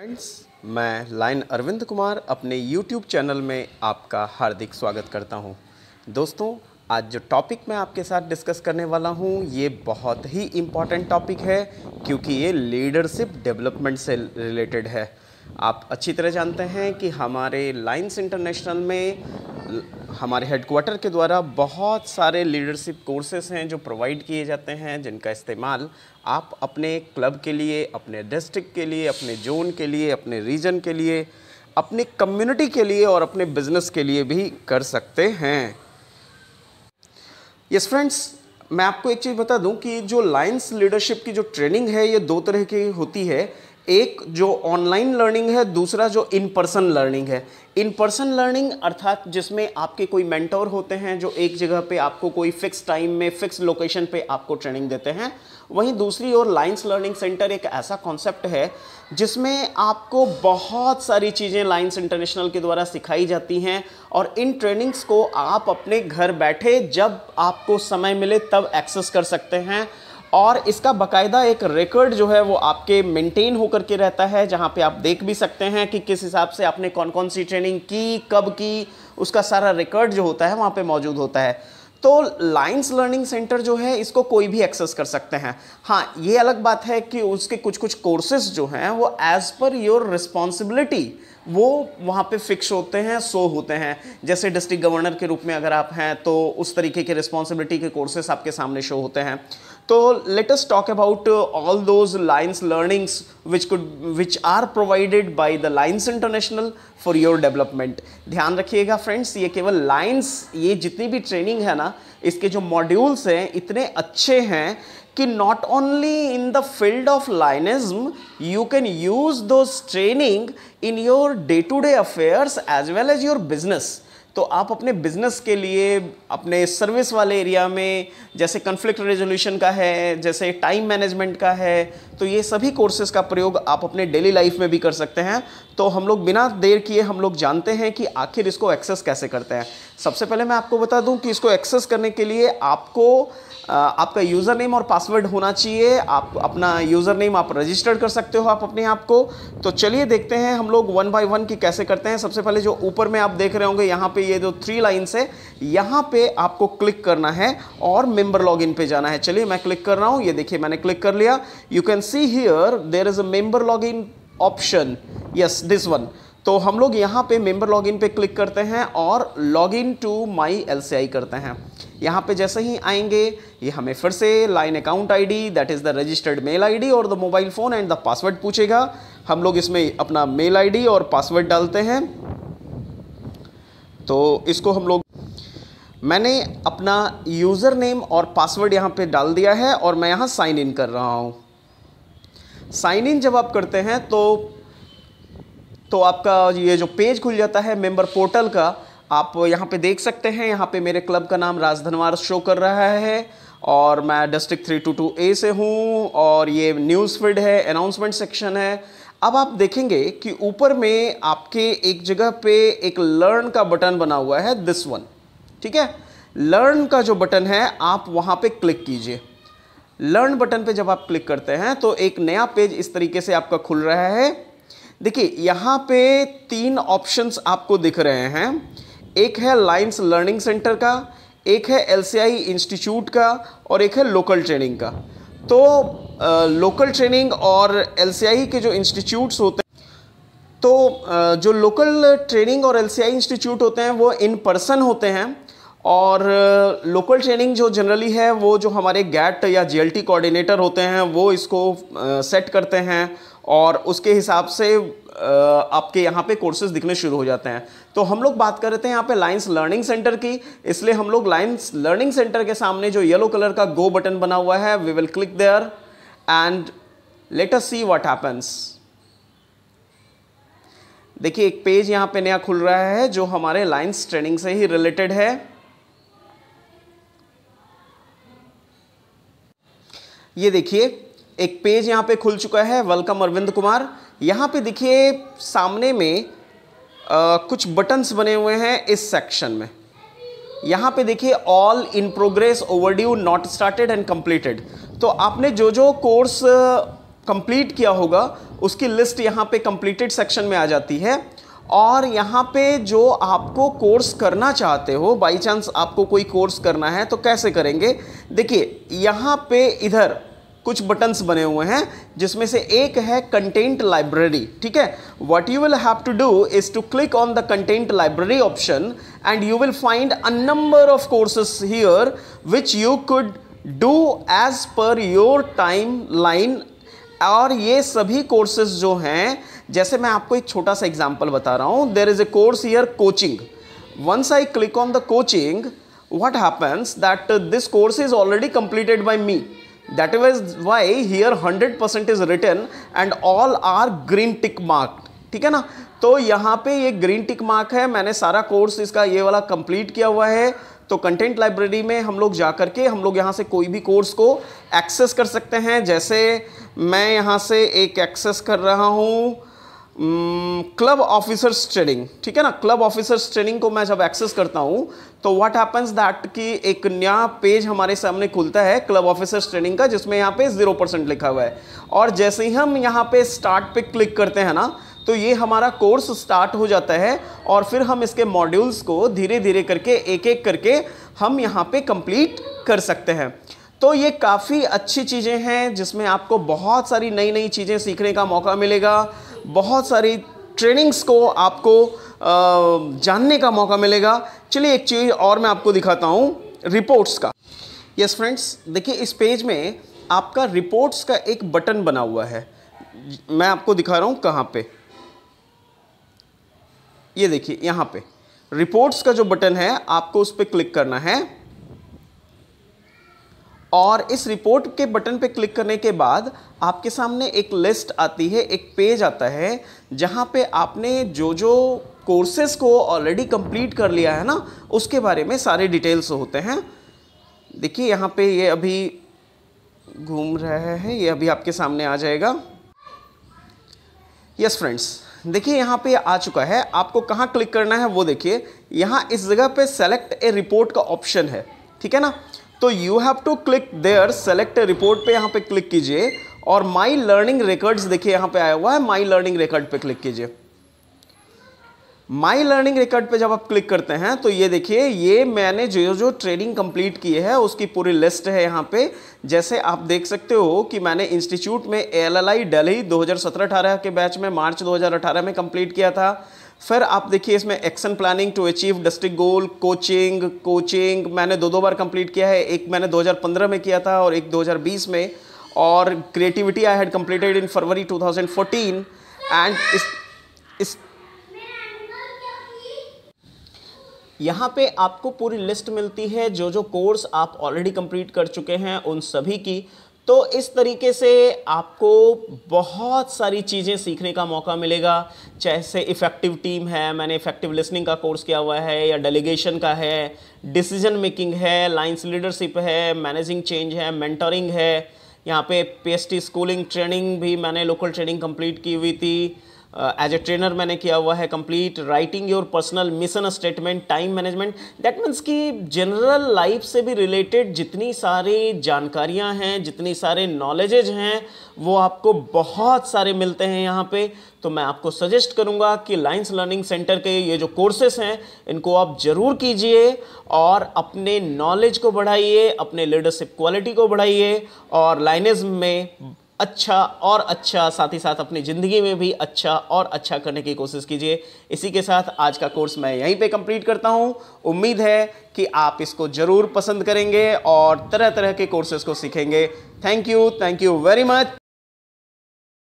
Friends मैं line Arvind Kumar अपने YouTube channel में आपका हार्दिक स्वागत करता हूं। दोस्तों आज जो टॉपिक मैं आपके साथ डिस्कस करने वाला हूं ये बहुत ही इम्पॉर्टेंट टॉपिक है क्योंकि ये लीडरशिप डेवलपमेंट से रिलेटेड है आप अच्छी तरह जानते हैं कि हमारे लाइन्स इंटरनेशनल में हमारे हेडक्वार्टर के द्वारा बहुत सारे लीडरशिप कोर्सेस हैं जो प्रोवाइड किए जाते हैं जिनका इस्तेमाल आप अपने क्लब के लिए अपने डिस्ट्रिक्ट के लिए अपने जोन के लिए अपने रीजन के लिए अपने कम्युनिटी के लिए और अपने बिजनेस के लिए भी कर सकते हैं यस yes, फ्रेंड्स मैं आपको एक चीज़ बता दूं कि जो लाइन्स लीडरशिप की जो ट्रेनिंग है ये दो तरह की होती है एक जो ऑनलाइन लर्निंग है दूसरा जो इन पर्सन लर्निंग है इन पर्सन लर्निंग अर्थात जिसमें आपके कोई मेंटोर होते हैं जो एक जगह पे आपको कोई फिक्स टाइम में फिक्स लोकेशन पे आपको ट्रेनिंग देते हैं वहीं दूसरी ओर लाइंस लर्निंग सेंटर एक ऐसा कॉन्सेप्ट है जिसमें आपको बहुत सारी चीज़ें लाइंस इंटरनेशनल के द्वारा सिखाई जाती हैं और इन ट्रेनिंग्स को आप अपने घर बैठे जब आपको समय मिले तब एक्सेस कर सकते हैं और इसका बकायदा एक रिकॉर्ड जो है वो आपके मेंटेन होकर के रहता है जहाँ पे आप देख भी सकते हैं कि किस हिसाब से आपने कौन कौन सी ट्रेनिंग की कब की उसका सारा रिकॉर्ड जो होता है वहाँ पे मौजूद होता है तो लाइन्स लर्निंग सेंटर जो है इसको कोई भी एक्सेस कर सकते हैं हाँ ये अलग बात है कि उसके कुछ कुछ कोर्सेज जो हैं वो एज़ पर योर रिस्पॉन्सिबिलिटी वो वहाँ पे फिक्स होते हैं सो होते हैं जैसे डिस्ट्रिक्ट गवर्नर के रूप में अगर आप हैं तो उस तरीके के रिस्पॉन्सिबिलिटी के कोर्सेस आपके सामने शो होते हैं तो let's talk about all those Lions learnings which could which are provided by the Lions International for your development ध्यान रखिएगा फ्रेंड्स ये केवल लाइन्स ये जितनी भी ट्रेनिंग है ना इसके जो मॉड्यूल्स हैं इतने अच्छे हैं कि not only in the field of Lionism you can use those training in your day to day affairs as well as your business तो आप अपने बिजनेस के लिए अपने सर्विस वाले एरिया में जैसे कन्फ्लिक्ट रेजोल्यूशन का है जैसे टाइम मैनेजमेंट का है तो ये सभी कोर्सेज का प्रयोग आप अपने डेली लाइफ में भी कर सकते हैं तो हम लोग बिना देर किए हम लोग जानते हैं कि आखिर इसको एक्सेस कैसे करते हैं सबसे पहले मैं आपको बता दूं कि इसको एक्सेस करने के लिए आपको आपका यूज़र नेम और पासवर्ड होना चाहिए आप अपना यूज़र नेम आप रजिस्टर कर सकते हो आप अपने आप को तो चलिए देखते हैं हम लोग वन बाय वन की कैसे करते हैं सबसे पहले जो ऊपर में आप देख रहे होंगे यहाँ पे ये जो थ्री लाइन्स है यहाँ पे आपको क्लिक करना है और मेंबर लॉगिन पे जाना है चलिए मैं क्लिक कर रहा हूँ ये देखिए मैंने क्लिक कर लिया you can see here there is a member log option yes this one तो हम लोग यहाँ पे मेंबर लॉगिन पे क्लिक करते हैं और लॉगिन टू माई एलसीआई करते हैं यहाँ पे जैसे ही आएंगे ये हमें फिर से Lion account ID that is the registered mail ID और the mobile phone and the password पूछेगा हम लोग इसमें अपना मेल आईडी और पासवर्ड डालते हैं तो इसको हम लोग मैंने अपना यूज़र नेम और पासवर्ड यहाँ पे डाल दिया है और मैं यहाँ साइन इन कर रहा हूँ साइन इन जब आप करते हैं तो तो आपका ये जो पेज खुल जाता है मेंबर पोर्टल का आप यहाँ पे देख सकते हैं यहाँ पे मेरे क्लब का नाम राजधनवार शो कर रहा है और मैं district three two two A से हूँ और ये न्यूज़ फीड है अनाउंसमेंट सेक्शन है अब आप देखेंगे कि ऊपर में आपके एक जगह पे एक लर्न का बटन बना हुआ है दिस वन ठीक है लर्न का जो बटन है आप वहाँ पे क्लिक कीजिए लर्न बटन पे जब आप क्लिक करते हैं तो एक नया पेज इस तरीके से आपका खुल रहा है देखिए यहाँ पे तीन ऑप्शंस आपको दिख रहे हैं एक है लाइन्स लर्निंग सेंटर का एक है एल इंस्टीट्यूट का और एक है लोकल ट्रेनिंग का तो आ, लोकल ट्रेनिंग और एल के जो इंस्टीट्यूट्स होते हैं तो आ, जो लोकल ट्रेनिंग और एल इंस्टीट्यूट होते हैं वो इन पर्सन होते हैं और लोकल ट्रेनिंग जो जनरली है वो जो हमारे गैट या जीएलटी कोऑर्डिनेटर होते हैं वो इसको सेट करते हैं और उसके हिसाब से आपके यहाँ पे कोर्सेज दिखने शुरू हो जाते हैं तो हम लोग बात कर रहे थे यहाँ पे लाइन्स लर्निंग सेंटर की इसलिए हम लोग लाइन्स लर्निंग सेंटर के सामने जो येलो कलर का गो बटन बना हुआ है we will click there and let us see what happens देखिए एक पेज यहाँ पे नया खुल रहा है जो हमारे लाइन्स ट्रेनिंग से ही रिलेटेड है ये देखिए एक पेज यहाँ पे खुल चुका है वेलकम अरविंद कुमार यहाँ पे देखिए सामने में आ, कुछ बटन्स बने हुए हैं इस सेक्शन में यहाँ पे देखिए all in progress overdue not started and completed तो आपने जो जो कोर्स कंप्लीट किया होगा उसकी लिस्ट यहाँ पे कंप्लीटेड सेक्शन में आ जाती है और यहाँ पे जो आपको कोर्स करना चाहते हो बाई चांस आपको कोई कोर्स करना है तो कैसे करेंगे देखिए यहाँ पे इधर कुछ बटन्स बने हुए हैं जिसमें से एक है कंटेंट लाइब्रेरी ठीक है what you will have to do is to click on the content library option and you will find a number of courses here which you could do as per your timeline और ये सभी courses जो हैं जैसे मैं आपको एक छोटा सा एग्जाम्पल बता रहा हूँ there is a course here coaching once I click on the coaching what happens that this course is already completed by me that was why here 100% is written and all are green tick marked ठीक है ना तो यहाँ पे ये green tick mark है मैंने सारा कोर्स इसका ये वाला कंप्लीट किया हुआ है तो कंटेंट लाइब्रेरी में हम लोग जा करके हम लोग यहाँ से कोई भी कोर्स को एक्सेस कर सकते हैं जैसे मैं यहाँ से एक एक्सेस कर रहा हूँ क्लब ऑफिसर्स ट्रेनिंग ठीक है ना क्लब ऑफिसर्स ट्रेनिंग को मैं जब एक्सेस करता हूँ तो व्हाट हैपन्स दैट कि एक नया पेज हमारे सामने खुलता है क्लब ऑफिसर्स ट्रेनिंग का जिसमें यहाँ पे जीरो परसेंट लिखा हुआ है और जैसे ही हम यहाँ पे स्टार्ट पे क्लिक करते हैं ना तो ये हमारा कोर्स स्टार्ट हो जाता है और फिर हम इसके मॉड्यूल्स को धीरे धीरे करके एक एक करके हम यहाँ पे कंप्लीट कर सकते हैं तो ये काफ़ी अच्छी चीज़ें हैं जिसमें आपको बहुत सारी नई नई चीज़ें सीखने का मौका मिलेगा बहुत सारी ट्रेनिंग्स को आपको जानने का मौका मिलेगा चलिए एक चीज़ और मैं आपको दिखाता हूँ रिपोर्ट्स का यस फ्रेंड्स देखिए इस पेज में आपका रिपोर्ट्स का एक बटन बना हुआ है मैं आपको दिखा रहा हूँ कहाँ पे ये देखिए यहाँ पे रिपोर्ट्स का जो बटन है आपको उस पर क्लिक करना है और इस रिपोर्ट के बटन पे क्लिक करने के बाद आपके सामने एक लिस्ट आती है एक पेज आता है जहाँ पे आपने जो जो कोर्सेस को ऑलरेडी कंप्लीट कर लिया है ना उसके बारे में सारे डिटेल्स होते हैं देखिए यहाँ पे ये अभी घूम रहे हैं ये अभी आपके सामने आ जाएगा यस फ्रेंड्स देखिए यहाँ पे आ चुका है आपको कहाँ क्लिक करना है वो देखिए यहाँ इस जगह पे सेलेक्ट ए रिपोर्ट का ऑप्शन है ठीक है ना तो you have to click there select report पे यहाँ पे क्लिक कीजिए और माई लर्निंग रिकॉर्ड्स देखिए यहाँ पे आया हुआ है माई लर्निंग रिकॉर्ड पे क्लिक कीजिए माई लर्निंग रिकॉर्ड पे जब आप क्लिक करते हैं तो ये देखिए ये मैंने जो जो ट्रेनिंग कंप्लीट की है उसकी पूरी लिस्ट है यहाँ पे जैसे आप देख सकते हो कि मैंने इंस्टीट्यूट में एल एल आई दिल्ली 2017-18 के बैच में मार्च 2018 में कंप्लीट किया था फिर आप देखिए इसमें action planning to achieve district goal coaching coaching मैंने दो दो बार कंप्लीट किया है एक मैंने 2015 में किया था और एक 2020 में और creativity I had completed in February 2014 and इस, इस यहाँ पे आपको पूरी लिस्ट मिलती है जो जो कोर्स आप ऑलरेडी कंप्लीट कर चुके हैं उन सभी की तो इस तरीके से आपको बहुत सारी चीज़ें सीखने का मौका मिलेगा जैसे इफ़ेक्टिव टीम है मैंने इफ़ेक्टिव लिसनिंग का कोर्स किया हुआ है या डेलीगेशन का है डिसीजन मेकिंग है लाइंस लीडरशिप है मैनेजिंग चेंज है मेंटरिंग है यहाँ पे पी स्कूलिंग ट्रेनिंग भी मैंने लोकल ट्रेनिंग कंप्लीट की हुई थी एज ए ट्रेनर मैंने किया हुआ है complete writing your personal mission statement time management that means कि जनरल लाइफ से भी रिलेटेड जितनी सारी जानकारियां हैं जितनी सारे नॉलेजेज हैं वो आपको बहुत सारे मिलते हैं यहाँ पे तो मैं आपको सजेस्ट करूँगा कि लाइन्स लर्निंग सेंटर के ये जो कोर्सेस हैं इनको आप ज़रूर कीजिए और अपने नॉलेज को बढ़ाइए अपने लीडरशिप क्वालिटी को बढ़ाइए और लाइनेज में अच्छा और अच्छा साथ ही साथ अपनी ज़िंदगी में भी अच्छा और अच्छा करने की कोशिश कीजिए इसी के साथ आज का कोर्स मैं यहीं पे कंप्लीट करता हूँ उम्मीद है कि आप इसको ज़रूर पसंद करेंगे और तरह तरह के कोर्सेज को सीखेंगे thank you thank you very much